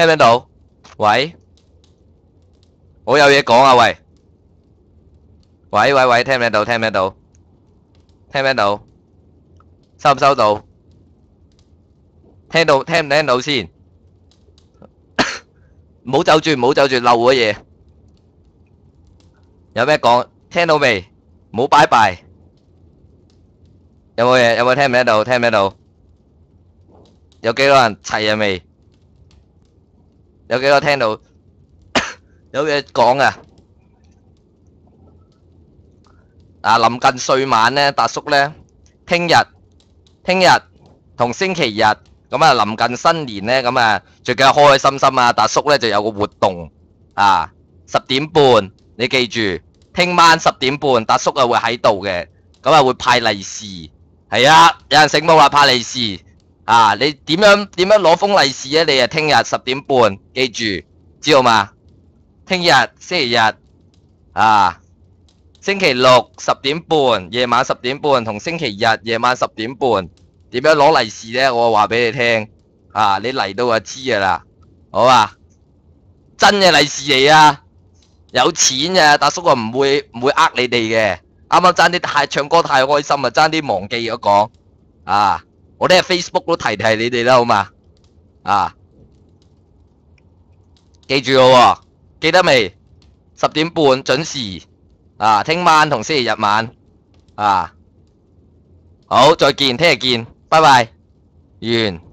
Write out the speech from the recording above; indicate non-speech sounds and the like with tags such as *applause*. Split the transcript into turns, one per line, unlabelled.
听唔听到？喂，我有嘢讲啊！喂，喂喂喂，听唔听到？听唔听到？听唔听到？收唔收到？听到听唔听到先？唔好走住，唔好走住，漏我嘢。有咩讲？听到未？唔好拜拜。有冇嘢？有冇听唔听到？听唔听到？有几多人齐啊？未？有几个听到 *coughs* 有嘢讲啊？啊，临近岁晚咧，达叔咧，听日听日同星期日，咁啊，临近新年咧，咁啊，最紧要开开心心啊！达叔咧就有个活动啊，十点半你记住，听晚十点半达叔啊会喺度嘅，咁啊会派利是，系啊，有人醒目啦？派利是。啊！你点样点样攞封利是啊？你啊，听日十点半，记住，知道嘛？听日星期日啊，星期六十点半夜晚十点半同星期日夜晚十点半，点样攞利是呢？我话俾你听，啊，你嚟到就知噶啦。好啊，真嘅利是嚟啊，有钱啊，大叔啊，唔会唔会呃你哋嘅。啱啱争啲太唱歌太开心啊，争啲忘记咗讲啊。我哋喺 Facebook 都提提你哋啦，好嘛？啊，记住咯，记得未？十点半准时啊，听晚同星期日晚啊，好再见，听日见，拜拜，完。